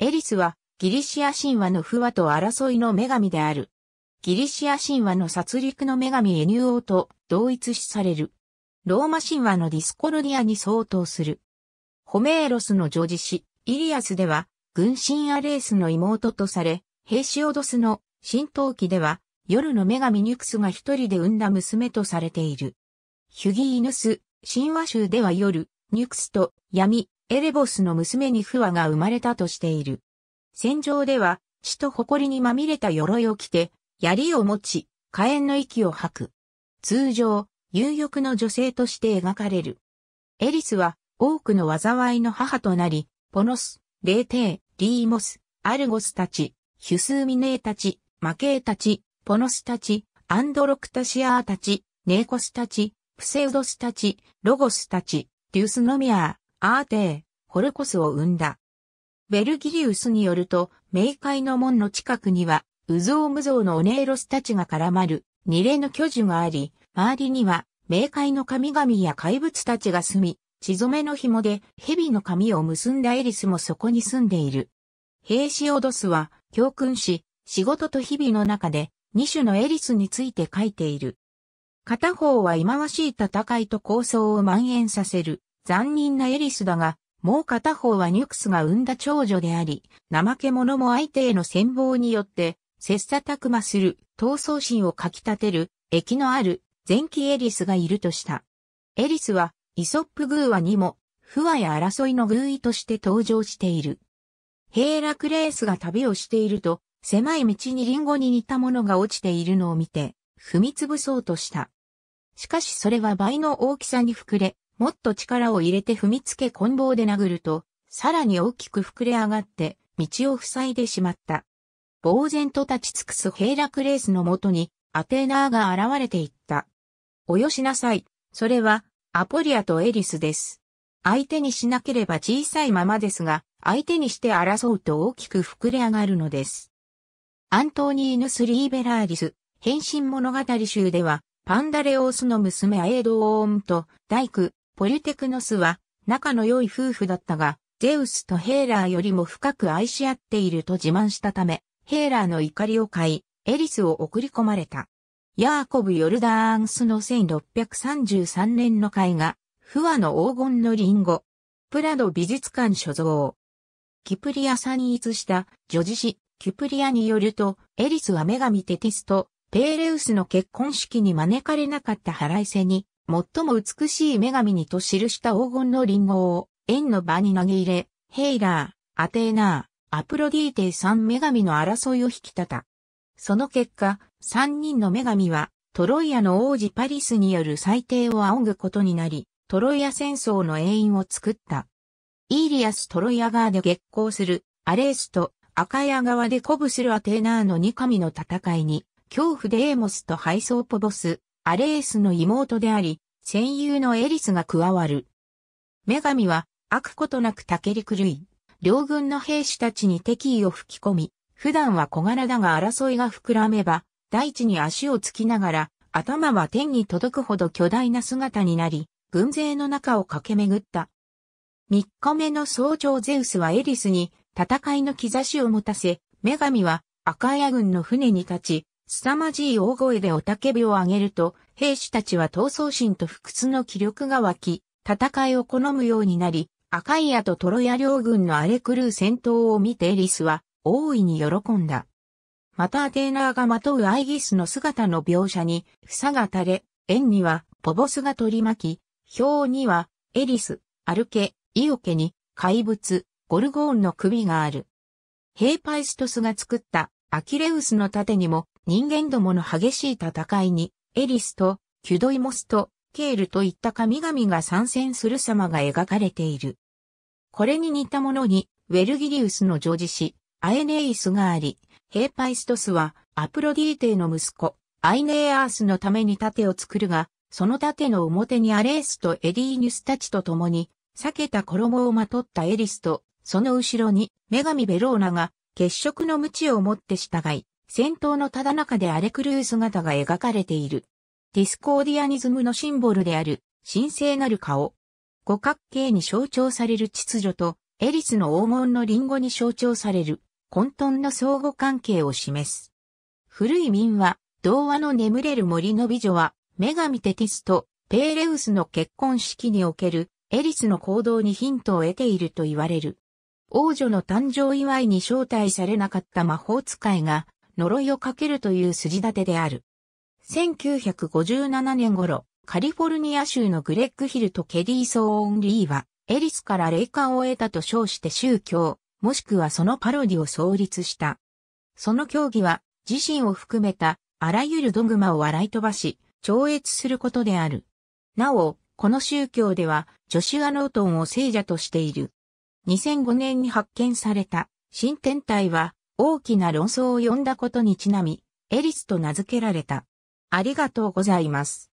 エリスはギリシア神話の不和と争いの女神である。ギリシア神話の殺戮の女神エニュオーと同一視される。ローマ神話のディスコルディアに相当する。ホメーロスの女児子、イリアスでは、軍神アレースの妹とされ、ヘイシオドスの神闘記では、夜の女神ニュクスが一人で産んだ娘とされている。ヒュギーヌス、神話集では夜、ニュクスと闇、エレボスの娘に不和が生まれたとしている。戦場では、血と誇りにまみれた鎧を着て、槍を持ち、火炎の息を吐く。通常、有力の女性として描かれる。エリスは、多くの災いの母となり、ポノス、レーテー、リーモス、アルゴスたち、ヒュスーミネーたち、マケーたち、ポノスたち、アンドロクタシアーたち、ネーコスたち、プセウドスたち、ロゴスたち、デュースノミアー、アーテー、ホルコスを生んだ。ベルギリウスによると、冥界の門の近くには、ウゾウムゾウのオネエロスたちが絡まる、二例の巨樹があり、周りには、冥界の神々や怪物たちが住み、血染めの紐で蛇の髪を結んだエリスもそこに住んでいる。兵士オドスは教訓し、仕事と日々の中で2種のエリスについて書いている。片方は忌まわしい戦いと構想を蔓延させる。残忍なエリスだが、もう片方はニュクスが生んだ長女であり、怠け者も相手への戦望によって、切磋琢磨する、闘争心をかき立てる、駅のある、前期エリスがいるとした。エリスは、イソップ偶話にも、不和や争いの偶意として登場している。ヘーラクレースが旅をしていると、狭い道にリンゴに似たものが落ちているのを見て、踏み潰そうとした。しかしそれは倍の大きさに膨れ、もっと力を入れて踏みつけ棍棒で殴ると、さらに大きく膨れ上がって、道を塞いでしまった。呆然と立ち尽くす平クレースのもとに、アテーナーが現れていった。およしなさい。それは、アポリアとエリスです。相手にしなければ小さいままですが、相手にして争うと大きく膨れ上がるのです。アントニーヌス・リーベラーリス、変身物語集では、パンダレオースの娘アエドオーンと、大工、ポリテクノスは仲の良い夫婦だったが、ゼウスとヘーラーよりも深く愛し合っていると自慢したため、ヘーラーの怒りを買い、エリスを送り込まれた。ヤーコブ・ヨルダーンスの1633年の絵画、不和の黄金のリンゴ、プラド美術館所蔵。キプリアさんに逸した女児誌、キプリアによると、エリスは女神テティスとペーレウスの結婚式に招かれなかった腹いせに、最も美しい女神にと記した黄金のリンゴを、円の場に投げ入れ、ヘイラー、アテーナー、アプロディーテ三女神の争いを引き立た。その結果、三人の女神は、トロイアの王子パリスによる裁定を仰ぐことになり、トロイア戦争の永遠を作った。イーリアス・トロイア側で激行するアレースとアカヤ側で鼓舞するアテーナーの二神の戦いに、恐怖でエーモスと敗走ポボス、アレースの妹であり、戦友のエリスが加わる。女神は、悪ことなく竹陸類、両軍の兵士たちに敵意を吹き込み、普段は小柄だが争いが膨らめば、大地に足をつきながら、頭は天に届くほど巨大な姿になり、軍勢の中を駆け巡った。三日目の早朝ゼウスはエリスに戦いの兆しを持たせ、女神は赤矢軍の船に立ち、凄まじい大声でおたけびを上げると、兵士たちは闘争心と不屈の気力が湧き、戦いを好むようになり、赤い矢とトロヤ両軍の荒れ狂う戦闘を見てエリスは大いに喜んだ。またアテーナーがまとうアイギスの姿の描写に、房が垂れ、縁にはポボスが取り巻き、表にはエリス、アルケ、イオケに怪物、ゴルゴーンの首がある。ヘーパイストスが作ったアキレウスの盾にも人間どもの激しい戦いに、エリスと、キュドイモスと、ケールといった神々が参戦する様が描かれている。これに似たものに、ウェルギリウスの女児子、アエネイスがあり、ヘーパイストスは、アプロディーテの息子、アイネーアースのために盾を作るが、その盾の表にアレースとエディーニュスたちと共に、裂けた衣をまとったエリスと、その後ろに、女神ベローナが、血色の鞭を持って従い、戦闘のただ中で荒れ狂う姿が描かれている。ディスコーディアニズムのシンボルである、神聖なる顔。五角形に象徴される秩序と、エリスの黄金のリンゴに象徴される、混沌の相互関係を示す。古い民話、童話の眠れる森の美女は、女神テティスとペーレウスの結婚式におけるエリスの行動にヒントを得ていると言われる。王女の誕生祝いに招待されなかった魔法使いが呪いをかけるという筋立てである。1957年頃、カリフォルニア州のグレッグヒルとケリー・ソーン・リーは、エリスから霊感を得たと称して宗教、もしくはそのパロディを創立した。その教義は、自身を含めた、あらゆるドグマを笑い飛ばし、超越することである。なお、この宗教では、ジョシュア・ノートンを聖者としている。2005年に発見された、新天体は、大きな論争を呼んだことにちなみ、エリスと名付けられた。ありがとうございます。